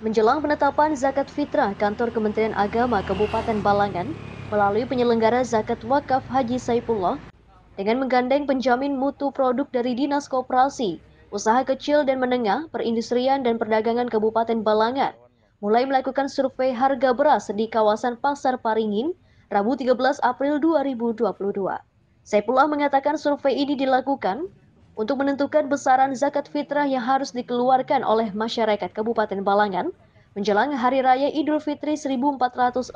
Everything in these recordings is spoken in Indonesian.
Menjelang penetapan zakat fitrah kantor Kementerian Agama Kabupaten Balangan melalui penyelenggara zakat wakaf Haji Saipullah dengan menggandeng penjamin mutu produk dari Dinas Koperasi, Usaha Kecil dan Menengah, Perindustrian dan Perdagangan Kabupaten Balangan mulai melakukan survei harga beras di kawasan Pasar Paringin, Rabu 13 April 2022. Saipullah mengatakan survei ini dilakukan untuk menentukan besaran zakat fitrah yang harus dikeluarkan oleh masyarakat Kabupaten Balangan menjelang Hari Raya Idul Fitri 1443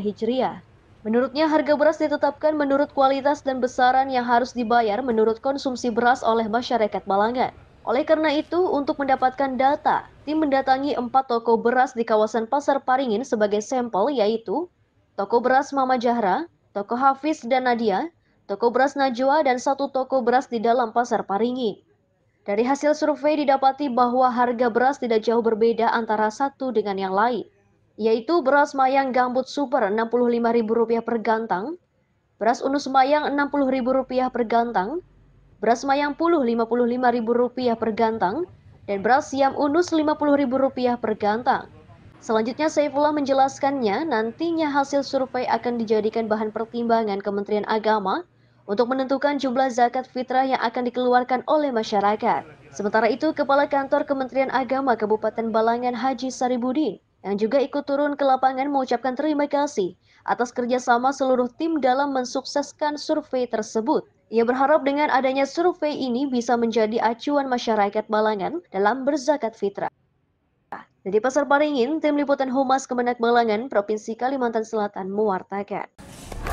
Hijriah. Menurutnya harga beras ditetapkan menurut kualitas dan besaran yang harus dibayar menurut konsumsi beras oleh masyarakat Balangan. Oleh karena itu, untuk mendapatkan data, tim mendatangi empat toko beras di kawasan Pasar Paringin sebagai sampel yaitu Toko Beras Mama Jahra, Toko Hafiz dan Nadia, toko beras Najwa dan satu toko beras di dalam pasar Paringi. Dari hasil survei didapati bahwa harga beras tidak jauh berbeda antara satu dengan yang lain, yaitu beras mayang gambut super Rp65.000 per gantang, beras unus mayang Rp60.000 per gantang, beras mayang puluh Rp55.000 per gantang, dan beras siam unus Rp50.000 per gantang. Selanjutnya Saifullah menjelaskannya nantinya hasil survei akan dijadikan bahan pertimbangan Kementerian Agama untuk menentukan jumlah zakat fitrah yang akan dikeluarkan oleh masyarakat. Sementara itu, Kepala Kantor Kementerian Agama Kabupaten Balangan Haji Saribudin yang juga ikut turun ke lapangan mengucapkan terima kasih atas kerjasama seluruh tim dalam mensukseskan survei tersebut. Ia berharap dengan adanya survei ini bisa menjadi acuan masyarakat Balangan dalam berzakat fitrah. Dari Pasar Paringin, Tim Liputan Humas Kemenak Balangan, Provinsi Kalimantan Selatan mewartakan.